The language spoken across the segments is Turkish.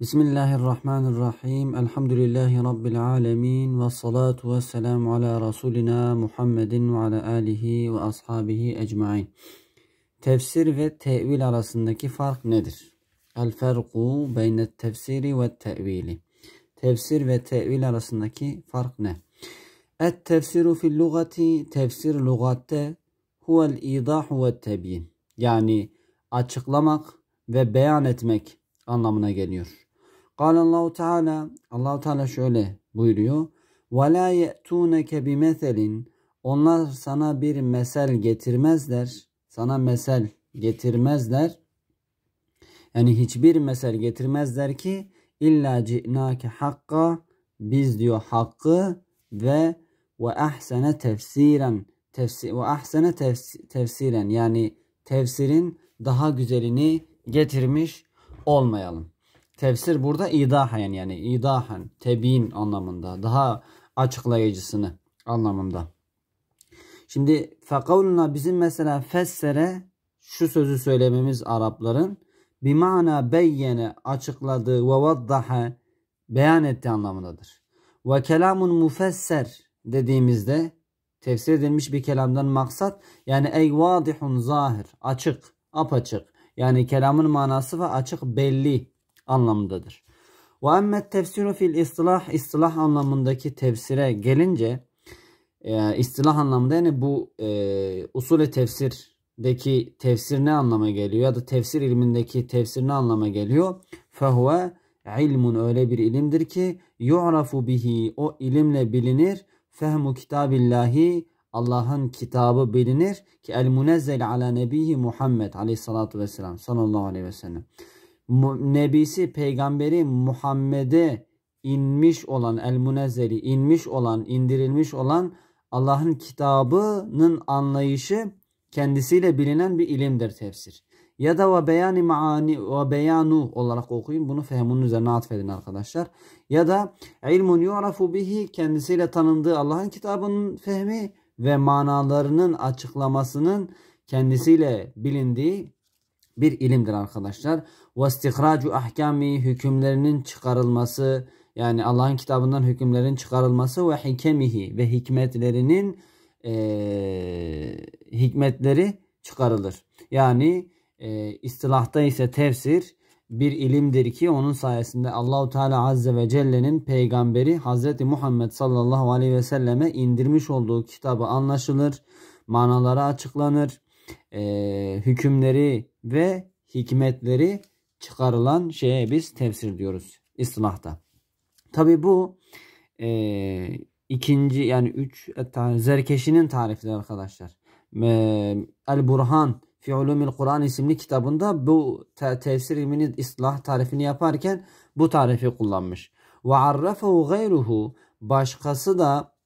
Bismillahirrahmanirrahim. Elhamdülillahi Rabbil alemin. Ve salatu ve selamu ala Rasulina Muhammedin ve ala alihi ve ashabihi ecmain. Tefsir ve tevil arasındaki fark nedir? El ferku beyne tefsiri ve tevili. Tefsir ve tevil arasındaki fark ne? Et tefsiru fil lugati tefsir lugatte huvel idahu ve tebyin. Yani açıklamak ve beyan etmek anlamına geliyor. Allahu Teala Allahu Teala şöyle buyuruyor. Ve la ye'tuneke bimeselin onlar sana bir mesel getirmezler. Sana mesel getirmezler. Yani hiçbir mesel getirmezler ki illa ci'nake hakka biz diyor hakkı ve ve ahsene tefsiren tefsir ve ahsene tefsiren yani tefsirin daha güzelini getirmiş olmayalım. Tefsir burada idahen yani idahen, tebin anlamında. Daha açıklayıcısını anlamında. Şimdi fekavluna bizim mesela fessere şu sözü söylememiz Arapların bir bimana beyyene açıkladığı ve vaddaha beyan etti anlamındadır. Ve kelamun mufesser dediğimizde tefsir edilmiş bir kelamdan maksat yani ey vadihun zahir açık apaçık yani kelamın manası ve açık belli anlamındadır. Ve emme tefsiru fil istilah istilah anlamındaki tefsire gelince e, istilah anlamında yani bu e, usule tefsirdeki tefsir ne anlama geliyor ya da tefsir ilmindeki tefsir ne anlama geliyor? Fehuve ilmun öyle bir ilimdir ki yu'rafu bihi o ilimle bilinir fehmu kitabillahi Allah'ın kitabı bilinir ki el münezzel ala nebihi Muhammed aleyhissalatu vesselam sallallahu aleyhi ve sellem nebisi peygamberi Muhammed'e inmiş olan el münezzeli inmiş olan indirilmiş olan Allah'ın kitabının anlayışı kendisiyle bilinen bir ilimdir tefsir. Ya da ve beyani maani ve beyanu olarak okuyun. Bunu fehmun üzerine atfedin arkadaşlar. Ya da ilmun yu'rafu bihi kendisiyle tanındığı Allah'ın kitabının fehmi ve manalarının açıklamasının kendisiyle bilindiği bir ilimdir arkadaşlar. Vastihracu ahkami hükümlerinin çıkarılması yani Allah'ın kitabından hükümlerin çıkarılması ve hikemihi ve hikmetlerinin e, hikmetleri çıkarılır. Yani e, istilahta ise tefsir bir ilimdir ki onun sayesinde Allahu Teala Azze ve Celle'nin peygamberi Hazreti Muhammed sallallahu aleyhi ve selleme indirmiş olduğu kitabı anlaşılır, manaları açıklanır, e, hükümleri ve hikmetleri çıkarılan şeye biz tefsir diyoruz istilahta. Tabi bu e, ikinci yani üç e, zerkeşinin tarifleri arkadaşlar. E, El Burhan fi ulumil Kur'an isimli kitabında bu te tefsir ilmini islah tarifini yaparken bu tarifi kullanmış. Ve arrafahu gayruhu başkası da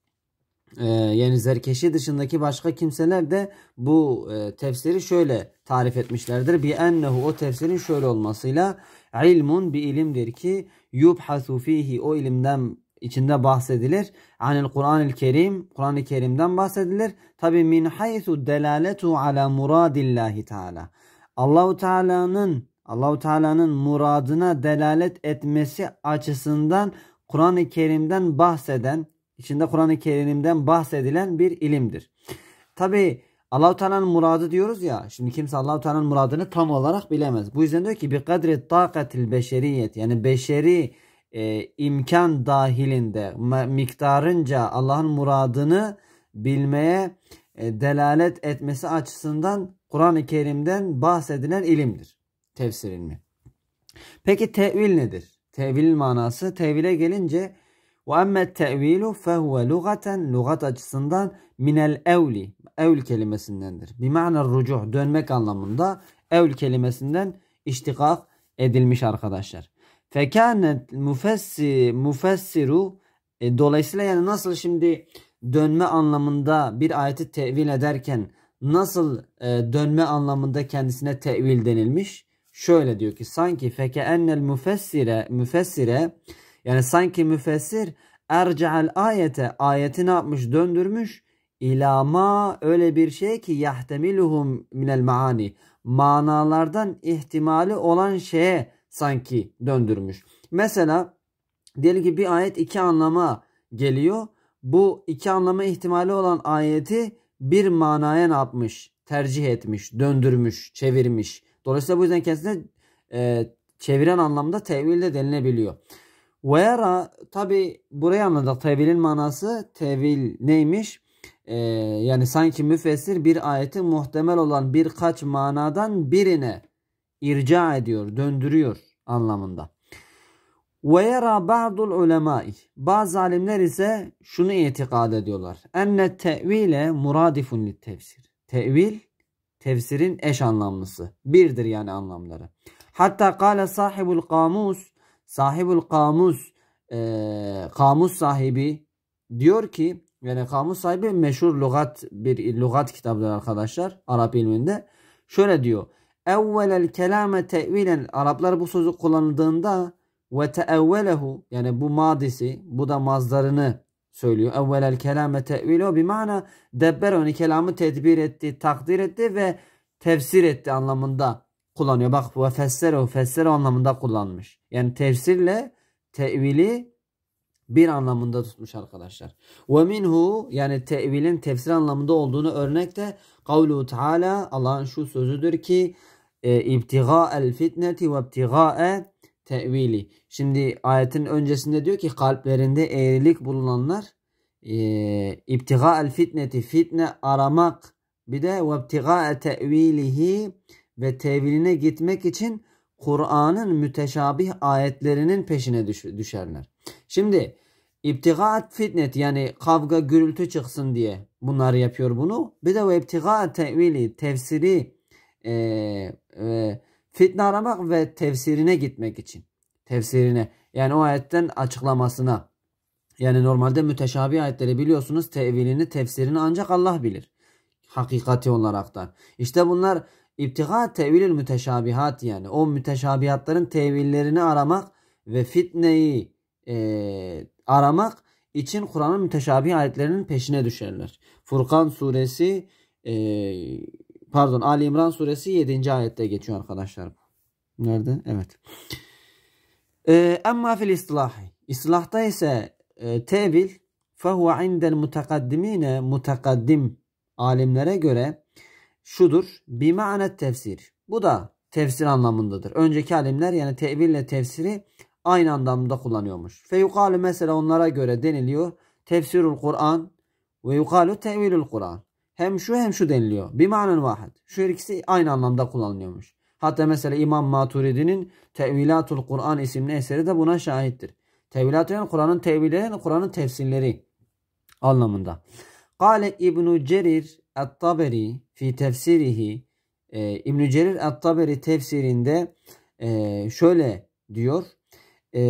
ee, yani Zerkeşi dışındaki başka kimseler de bu e, tefsiri şöyle tarif etmişlerdir. Bi ennehu o tefsirin şöyle olmasıyla ilmun bir ilimdir ki yubhasu fihi o ilimden içinde bahsedilir. Anil Kur'an-ı Kerim, Kur'an-ı Kerim'den bahsedilir. Tabi min haythu delaletu ala muradillahi teala. Allahu Teala'nın Allahu Teala'nın muradına delalet etmesi açısından Kur'an-ı Kerim'den bahseden içinde Kur'an-ı Kerim'den bahsedilen bir ilimdir. Tabi Allahu Teala'nın muradı diyoruz ya. Şimdi kimse Allahu Teala'nın muradını tam olarak bilemez. Bu yüzden diyor ki bir kadri takatil beşeriyet yani beşeri e, imkan dahilinde miktarınca Allah'ın muradını bilmeye e, delalet etmesi açısından Kur'an-ı Kerim'den bahsedilen ilimdir. Tefsir ilmi. Peki tevil nedir? Tevilin manası tevile gelince ve emme te'vilu fehuve lugaten lugat açısından minel evli. Evl kelimesindendir. Bima'na rucuh dönmek anlamında evl kelimesinden iştikak edilmiş arkadaşlar. Fekanet müfessi, müfessiru e, dolayısıyla yani nasıl şimdi dönme anlamında bir ayeti tevil ederken nasıl e, dönme anlamında kendisine tevil denilmiş? Şöyle diyor ki sanki feke ennel müfessire müfessire yani sanki müfessir erce'el ayete ayeti ne yapmış döndürmüş ilama öyle bir şey ki yahtemiluhum minel maani manalardan ihtimali olan şeye sanki döndürmüş. Mesela diyelim ki bir ayet iki anlama geliyor. Bu iki anlama ihtimali olan ayeti bir manaya ne yapmış? Tercih etmiş, döndürmüş, çevirmiş. Dolayısıyla bu yüzden kendisine e, çeviren anlamda tevil de denilebiliyor. Veyara tabi buraya anladık tevilin manası tevil neymiş? Ee, yani sanki müfessir bir ayeti muhtemel olan birkaç manadan birine irca ediyor, döndürüyor anlamında. Ve yara ba'dul Bazı alimler ise şunu itikad ediyorlar. Enne tevile muradifun lit tefsir. Tevil tefsirin eş anlamlısı. Birdir yani anlamları. Hatta kale sahibul kamus Sahibul Kamus e, Kamus sahibi diyor ki yani Kamus sahibi meşhur lügat bir lügat kitabıdır arkadaşlar Arap ilminde. Şöyle diyor. Evvelel kelame tevilen Araplar bu sözü kullanıldığında ve teevvelehu yani bu madisi bu da mazdarını söylüyor. Evvelel kelame bir mana debber onu kelamı tedbir etti, takdir etti ve tefsir etti anlamında kullanıyor. Bak ve fessere fessere anlamında kullanmış. Yani tefsirle tevili bir anlamında tutmuş arkadaşlar. Ve minhu yani tevilin tefsir anlamında olduğunu örnek de kavlu teala Allah'ın şu sözüdür ki e, ibtiga el fitneti ve ibtiga'e tevili. Şimdi ayetin öncesinde diyor ki kalplerinde eğrilik bulunanlar e, ibtiga el fitneti fitne aramak bir de ve ibtiga'e tevilihi ve teviline gitmek için Kur'an'ın müteşabih ayetlerinin peşine düşerler. Şimdi İptigaat fitnet yani kavga gürültü çıksın diye bunlar yapıyor bunu. Bir de o iptigaat tevili tefsiri e, e, fitne aramak ve tefsirine gitmek için. Tefsirine yani o ayetten açıklamasına. Yani normalde müteşabih ayetleri biliyorsunuz tevilini tefsirini ancak Allah bilir. Hakikati olaraktan. İşte bunlar İptiga tevilül müteşabihat yani o müteşabihatların tevillerini aramak ve fitneyi e, aramak için Kur'an'ın müteşabih ayetlerinin peşine düşerler. Furkan suresi e, pardon Ali İmran suresi 7. ayette geçiyor arkadaşlar. Nerede? Evet. E, emma fil istilahi. İslahta ise e, tevil fehuve indel mutakaddimine mutakaddim alimlere göre şudur. Bima'ne tefsir. Bu da tefsir anlamındadır. Önceki alimler yani teville tefsiri aynı anlamda kullanıyormuş. Fe mesela onlara göre deniliyor. Tefsirul Kur'an ve yukalu tevilul Kur'an. Hem şu hem şu deniliyor. Bima'nen vahid. Şu ikisi aynı anlamda kullanılıyormuş. Hatta mesela İmam Maturidi'nin Tevilatul Kur'an isimli eseri de buna şahittir. Tevilat yani Kur'an'ın tevilleri yani Kur'an'ın tefsirleri anlamında. Kale İbnu Cerir At-Taberi fi tefsirihi e, İbn Cerir At-Taberi tefsirinde e, şöyle diyor. E,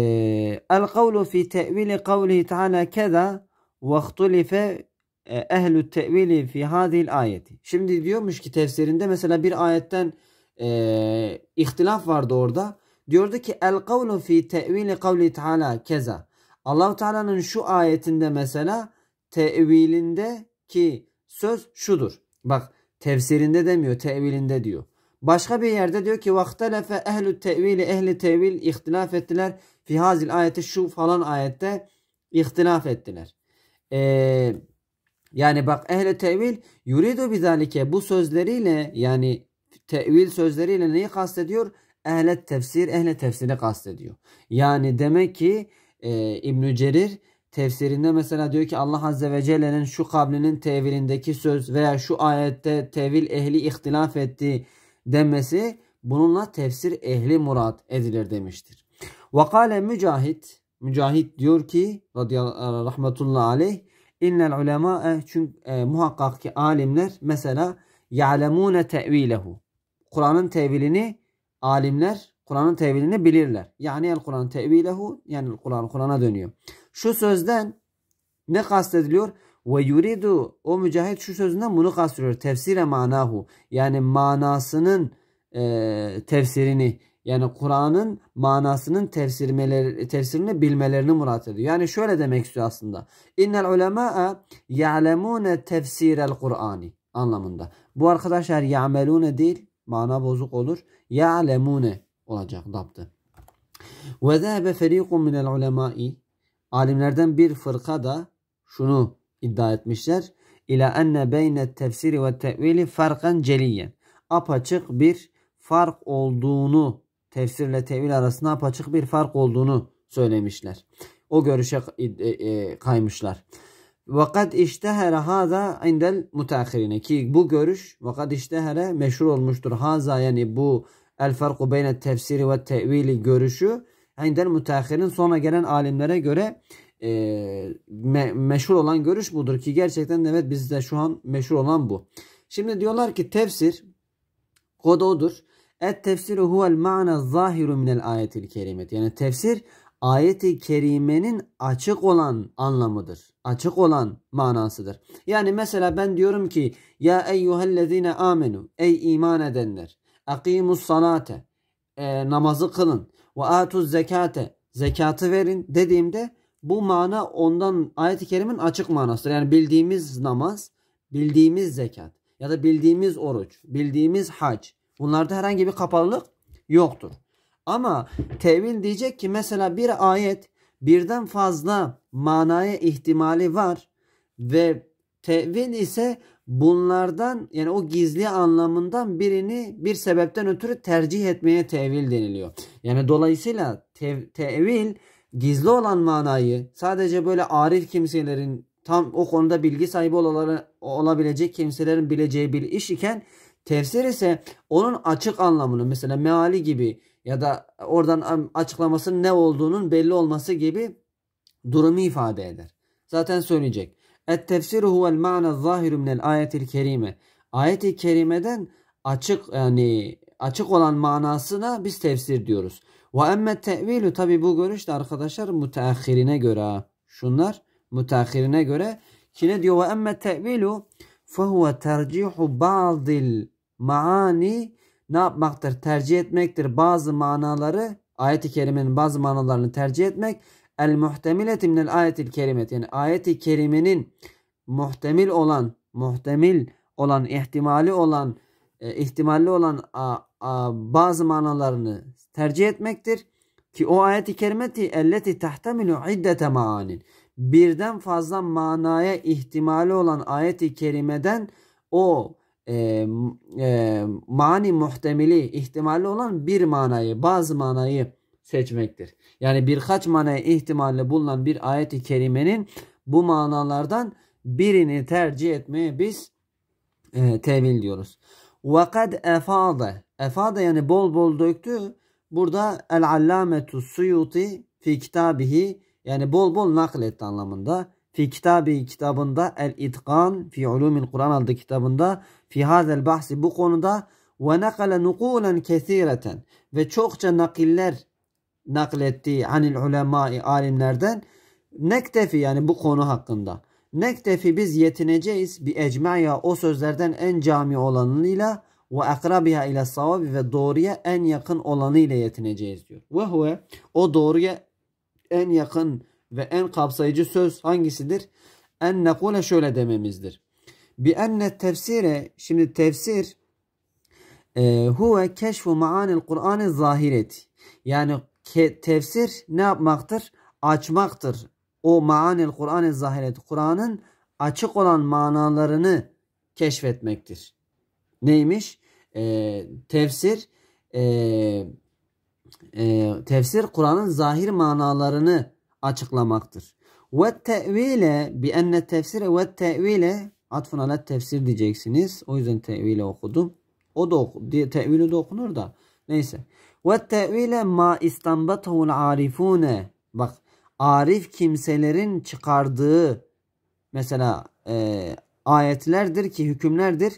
el kavlu fi tevili kavlihi Taala keda ve ihtulife ehlü tevili fi hadil ayeti. Şimdi diyormuş ki tefsirinde mesela bir ayetten e, ihtilaf vardı orada. Diyordu ki el kavlu fi tevili kavli Taala keza. allah Teala'nın şu ayetinde mesela tevilinde ki söz şudur. Bak tefsirinde demiyor, tevilinde diyor. Başka bir yerde diyor ki vaktelefe ehlü tevili ehli tevil ihtilaf ettiler. Fi hazil ayeti şu falan ayette ihtilaf ettiler. Ee, yani bak ehli tevil yuridu bizalike bu sözleriyle yani tevil sözleriyle neyi kastediyor? Ehlet tefsir, ehli tefsiri kastediyor. Yani demek ki e, İbn Cerir tefsirinde mesela diyor ki Allah Azze ve Celle'nin şu kablinin tevilindeki söz veya şu ayette tevil ehli ihtilaf etti demesi bununla tefsir ehli murat edilir demiştir. Vakale Mücahit Mücahit diyor ki radıyallahu rahmetullahi aleyh innel ulema çünkü e, muhakkak ki alimler mesela ya'lemune tevilehu Kur'an'ın tevilini alimler Kur'an'ın tevilini bilirler. Yani el Kur'an tevilehu yani Kur'an Kur'an'a dönüyor. Şu sözden ne kastediliyor? Ve yuridu o mücahit şu sözünden bunu kastediyor. Tefsire manahu yani manasının e, tefsirini yani Kur'an'ın manasının tefsirini bilmelerini murat ediyor. Yani şöyle demek istiyor aslında. İnnel ulemâ'a ya'lemûne tefsirel Kur'ani anlamında. Bu arkadaşlar ya'melûne değil mana bozuk olur. Ya'lemûne olacak daptı. Ve zehebe ferîkun minel ulemâ'i Alimlerden bir fırka da şunu iddia etmişler. İla enne beyne tefsiri ve tevili farkan celiyen. Apaçık bir fark olduğunu tefsirle tevil arasında apaçık bir fark olduğunu söylemişler. O görüşe e, e, kaymışlar. Vakat iştehere haza indel mutakhirine ki bu görüş vakat iştehere meşhur olmuştur. Haza yani bu el farku beyne tefsiri ve tevili görüşü indel müteahhirin sonra gelen alimlere göre e, me, meşhur olan görüş budur ki gerçekten evet bizde şu an meşhur olan bu. Şimdi diyorlar ki tefsir kod odur. Et tefsiru huvel ma'na zahiru minel ayetil kerimet. Yani tefsir ayeti kerimenin açık olan anlamıdır. Açık olan manasıdır. Yani mesela ben diyorum ki ya eyyühellezine amenu ey iman edenler akimus salate e, namazı kılın ve atuz zekate zekatı verin dediğimde bu mana ondan ayet-i kerimin açık manasıdır. Yani bildiğimiz namaz, bildiğimiz zekat ya da bildiğimiz oruç, bildiğimiz hac. Bunlarda herhangi bir kapalılık yoktur. Ama tevil diyecek ki mesela bir ayet birden fazla manaya ihtimali var ve tevil ise bunlardan yani o gizli anlamından birini bir sebepten ötürü tercih etmeye tevil deniliyor. Yani dolayısıyla tev, tevil gizli olan manayı sadece böyle arif kimselerin tam o konuda bilgi sahibi olaları, olabilecek kimselerin bileceği bir iş iken tefsir ise onun açık anlamını mesela meali gibi ya da oradan açıklamasının ne olduğunun belli olması gibi durumu ifade eder. Zaten söyleyecek. Et tefsiru huvel ma'na zahiru minel ayetil kerime. Ayet-i kerimeden açık yani açık olan manasına biz tefsir diyoruz. Ve emme tevilü tabi bu görüş de arkadaşlar müteahhirine göre. Şunlar müteahhirine göre. Ki ne diyor? Ve emme tevilü fehuve tercihu ba'dil maani ne yapmaktır? Tercih etmektir. Bazı manaları ayet-i kerimenin bazı manalarını tercih etmek el muhtemileti minel ayetil kerimet yani ayeti kerimenin muhtemil olan muhtemil olan ihtimali olan e, ihtimalli olan a, a, bazı manalarını tercih etmektir ki o ayeti kerimeti elleti tahtamilu iddete maanin birden fazla manaya ihtimali olan ayeti kerimeden o e, e, mani muhtemili ihtimali olan bir manayı bazı manayı seçmektir. Yani birkaç manaya ihtimalle bulunan bir ayet-i kerimenin bu manalardan birini tercih etmeye biz e, tevil diyoruz. وَقَدْ اَفَادَ Efade yani bol bol döktü. Burada el-allametu suyuti fi kitabihi yani bol bol nakletti anlamında. Fi kitabi kitabında el-itkan fi ulumil Kur'an adlı kitabında fi hazel bahsi bu konuda ve nakale nukulen kesireten ve çokça nakiller naklettiği anil ulemai alimlerden nektefi yani bu konu hakkında. Nektefi biz yetineceğiz bi ecma'ya o sözlerden en cami olanıyla ve akrabiha ile savabi ve doğruya en yakın olanıyla yetineceğiz diyor. Ve huve o doğruya en yakın ve en kapsayıcı söz hangisidir? En nekule şöyle dememizdir. Bi enne tefsire şimdi tefsir e, huve keşfu maanil Kur'an'ı zahireti. Yani tefsir ne yapmaktır? Açmaktır. O maanil Kur'an-ı zahireti. Kur'an'ın açık olan manalarını keşfetmektir. Neymiş? E, tefsir e, e, tefsir Kur'an'ın zahir manalarını açıklamaktır. Ve tevile bi enne tefsire ve tevile atfun ala tefsir diyeceksiniz. O yüzden tevile okudum. O da oku, tevili de okunur da. Neyse. Ve tevile ma istanbatuhul arifune. Bak arif kimselerin çıkardığı mesela e, ayetlerdir ki hükümlerdir.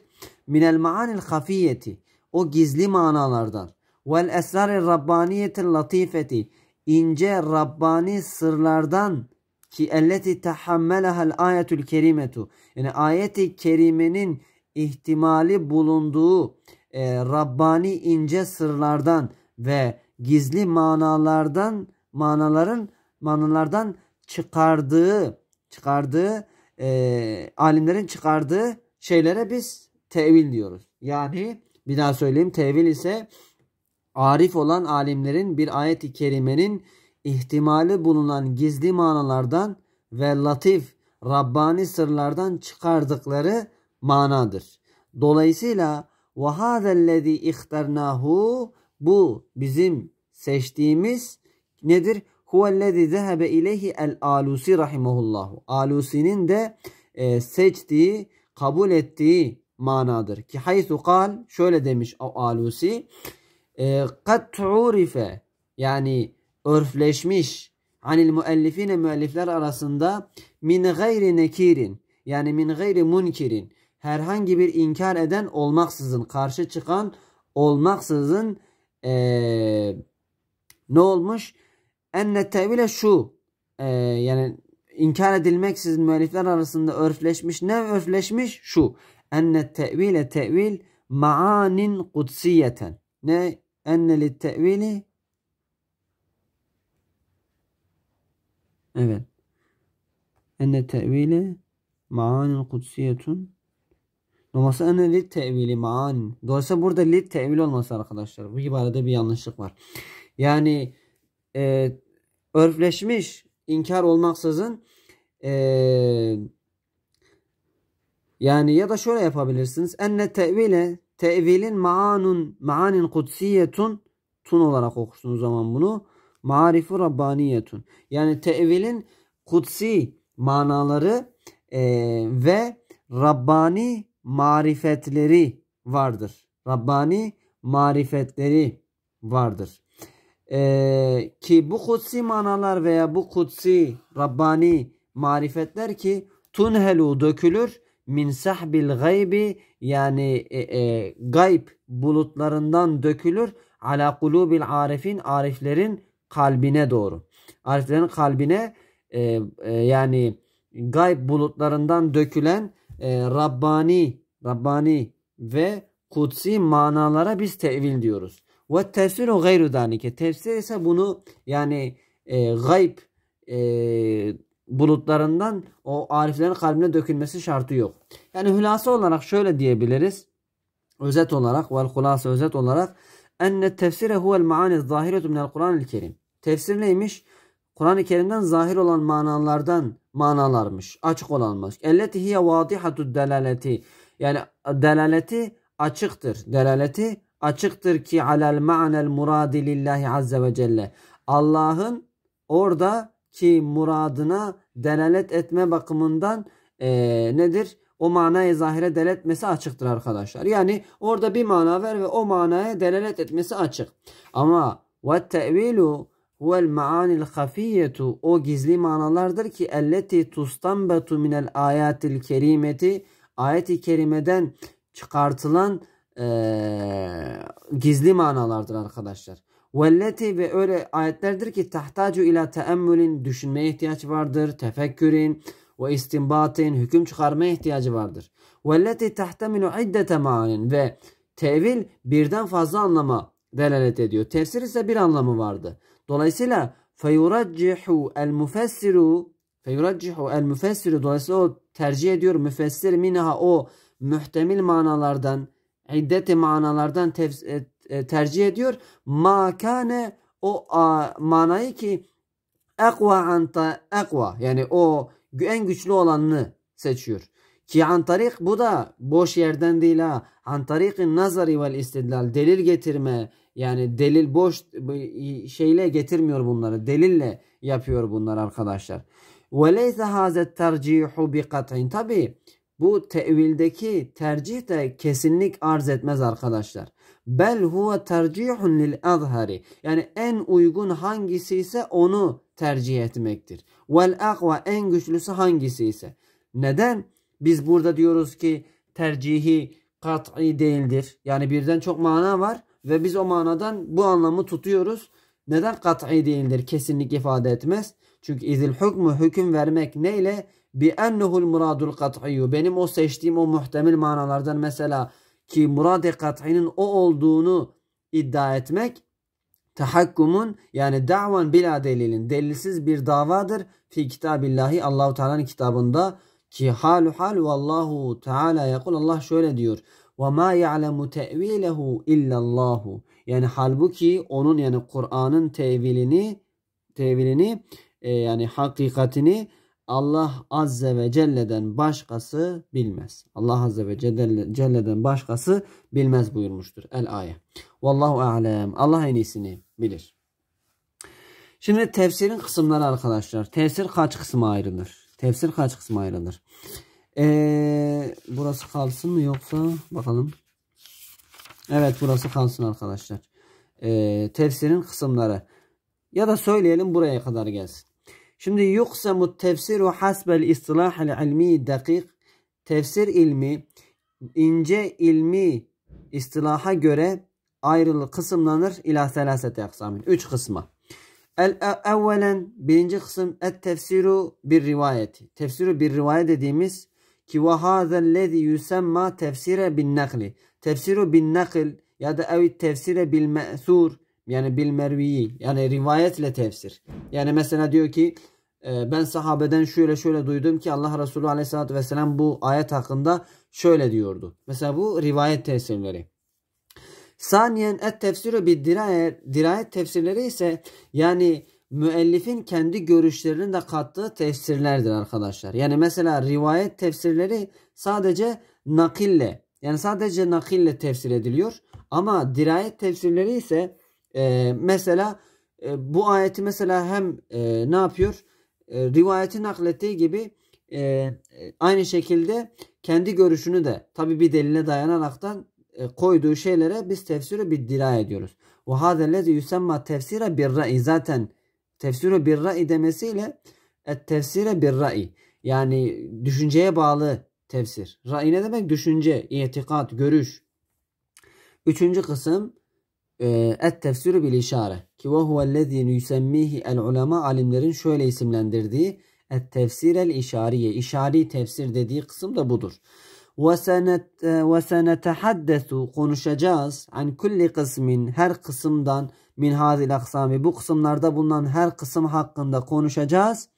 Minel maanil kafiyeti O gizli manalardan. Vel esrar-ı rabbaniyetil latifeti. ince Rabbani sırlardan ki elleti tahammelahel ayetül kerimetu. Yani ayeti kerimenin ihtimali bulunduğu e, Rabbani ince sırlardan ve gizli manalardan manaların manalardan çıkardığı çıkardığı e, alimlerin çıkardığı şeylere biz tevil diyoruz. Yani bir daha söyleyeyim tevil ise arif olan alimlerin bir ayet-i kerimenin ihtimali bulunan gizli manalardan ve latif Rabbani sırlardan çıkardıkları manadır. Dolayısıyla وَهَذَا الَّذ۪ي اِخْتَرْنَاهُ bu bizim seçtiğimiz nedir? Huvellezî zehebe ileyhi el alusi rahimahullahu. Alusi'nin de e, seçtiği, kabul ettiği manadır. Ki haythu kal şöyle demiş o alusi. E, kat urife yani örfleşmiş anil müellifine müellifler arasında min gayri nekirin yani min gayri munkirin herhangi bir inkar eden olmaksızın karşı çıkan olmaksızın e, ne olmuş? Enne tevile şu e, yani inkar edilmeksizin müellifler arasında örfleşmiş. Ne örfleşmiş? Şu. en Enne tevile tevil maanin kudsiyeten. Ne? Enne li tevili Evet. Enne tevili maanin kudsiyetun Numasa'nın lid tevili maan. Dolayısıyla burada lid tevil olması arkadaşlar. Bu ibarede bir yanlışlık var. Yani e, örfleşmiş inkar olmaksızın e, yani ya da şöyle yapabilirsiniz. Enne tevile tevilin maanun maanin kudsiyetun tun olarak okursunuz zaman bunu. Marifu Rabbaniyetun. Yani tevilin kutsi manaları e, ve Rabbani marifetleri vardır. Rabbani marifetleri vardır. Ee, ki bu kutsi manalar veya bu kutsi Rabbani marifetler ki tunhelu dökülür min sahbil gaybi yani e, e, gayb bulutlarından dökülür ala kulubil arifin ariflerin kalbine doğru. Ariflerin kalbine e, e, yani gayb bulutlarından dökülen e, Rabbani, Rabbani ve kutsi manalara biz tevil diyoruz. Ve tefsir o gayru danike. Tefsir ise bunu yani e, gayb e, bulutlarından o ariflerin kalbine dökülmesi şartı yok. Yani hülasa olarak şöyle diyebiliriz. Özet olarak vel hulasa özet olarak enne tefsire huvel maani zahiretu minel Kur'an-ı Kerim. Tefsir neymiş? Kur'an-ı Kerim'den zahir olan manalardan manalarmış. Açık olanmış. Elleti hiye vadihatu delaleti. Yani delaleti açıktır. Delaleti açıktır ki alel ma'nel muradi lillahi azze ve celle. Allah'ın ki muradına delalet etme bakımından e, nedir? O manayı zahire delalet etmesi açıktır arkadaşlar. Yani orada bir mana ver ve o manaya delalet etmesi açık. Ama ve tevilu huvel maanil hafiyetu o gizli manalardır ki elleti tustanbetu minel ayatil kerimeti ayeti kerimeden çıkartılan e, gizli manalardır arkadaşlar. Velleti ve öyle ayetlerdir ki tahtacu ila teemmülün düşünmeye ihtiyaç vardır, tefekkürin ve istinbatın hüküm çıkarmaya ihtiyacı vardır. Velleti tahtamilu iddete manin ve tevil birden fazla anlama delalet ediyor. Tefsir ise bir anlamı vardı. Dolayısıyla feyuraccihu el mufessiru feyuraccihu el müfessiru dolayısıyla o tercih ediyor müfessir minha o muhtemil manalardan iddeti manalardan e, e, tercih ediyor. Ma kane o a, manayı ki ekva anta ekva yani o en güçlü olanını seçiyor. Ki antarik bu da boş yerden değil ha. Antarik nazari vel istidlal delil getirme, yani delil boş şeyle getirmiyor bunları. Delille yapıyor bunlar arkadaşlar. hazet هَذَا التَّرْجِيحُ بِقَطْعٍ Tabi bu tevildeki tercih de kesinlik arz etmez arkadaşlar. Bel huve tercihun lil azhari. Yani en uygun hangisi ise onu tercih etmektir. Vel akva en güçlüsü hangisi ise. Neden? Biz burada diyoruz ki tercihi kat'i değildir. Yani birden çok mana var. Ve biz o manadan bu anlamı tutuyoruz. Neden kat'i değildir? Kesinlik ifade etmez. Çünkü izil hükmü hüküm vermek neyle? Bi ennuhul muradul kat'iyyu. Benim o seçtiğim o muhtemel manalardan mesela ki murad-ı kat'inin o olduğunu iddia etmek tahakkumun yani davan bila delilin delilsiz bir davadır fi kitabillahi Allahu Teala'nın kitabında ki halu hal vallahu teala yakul Allah şöyle diyor ve ma ya'lemu te'vilehu illallahu. Yani halbuki onun yani Kur'an'ın tevilini tevilini e, yani hakikatini Allah Azze ve Celle'den başkası bilmez. Allah Azze ve Celle'den başkası bilmez buyurmuştur. El ayet. Vallahu alem. Allah en iyisini bilir. Şimdi tefsirin kısımları arkadaşlar. Tefsir kaç kısma ayrılır? Tefsir kaç kısma ayrılır? Ee, burası kalsın mı yoksa bakalım. Evet burası kalsın arkadaşlar. Ee, tefsirin kısımları. Ya da söyleyelim buraya kadar gelsin. Şimdi yuksemut tefsiru hasbel istilahel ilmi dakik. Tefsir ilmi ince ilmi istilaha göre ayrılı kısımlanır ila selasete aksamin. Üç kısma. El e, evvelen birinci kısım et tefsiru bir rivayeti. Tefsiru bir rivayet dediğimiz ki ve hâzellezî yusemma tefsire bin nakli. Tefsiru bin nakl ya da evet tefsire bil me'sur yani bil merviyi yani rivayetle tefsir. Yani mesela diyor ki e, ben sahabeden şöyle şöyle duydum ki Allah Resulü Aleyhisselatü vesselam bu ayet hakkında şöyle diyordu. Mesela bu rivayet tefsirleri. Saniyen et tefsiru bir dirayet, dirayet tefsirleri ise yani müellifin kendi görüşlerinin de kattığı tefsirlerdir arkadaşlar. Yani mesela rivayet tefsirleri sadece nakille yani sadece nakille tefsir ediliyor. Ama dirayet tefsirleri ise e, mesela e, bu ayeti mesela hem e, ne yapıyor? E, rivayeti naklettiği gibi e, aynı şekilde kendi görüşünü de tabi bir delile dayanaraktan e, koyduğu şeylere biz tefsiri bir dira ediyoruz. Ve hâzellezi yüsemma tefsire bir zaten tefsiru bir ra'i demesiyle et tefsire bir ra'i yani düşünceye bağlı tefsir. Ra'i ne demek? Düşünce, itikat, görüş. Üçüncü kısım e, et tefsiru bil işare ki ve huvellezî yüsemmihi el ulema alimlerin şöyle isimlendirdiği et tefsir el işariye işari tefsir dediği kısım da budur. Ve e, senetehaddesu konuşacağız an kulli kısmin her kısımdan min hazil aksami bu kısımlarda bulunan her kısım hakkında konuşacağız.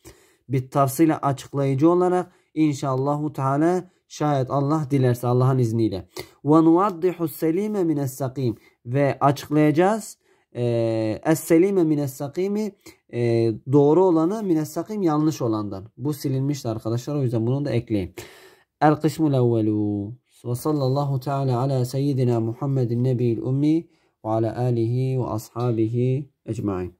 Bir tafsile açıklayıcı olarak inşallahu teala şayet Allah dilerse Allah'ın izniyle. Ve nuaddihu selime mines sakim ve açıklayacağız. Ee, es selime mines sakimi e, doğru olanı mines sakim yanlış olandan. Bu silinmişti arkadaşlar o yüzden bunu da ekleyin. El kısmul evvelu ve sallallahu teala ala seyyidina Muhammedin nebi'l ummi وعلى آله وأصحابه أجمعين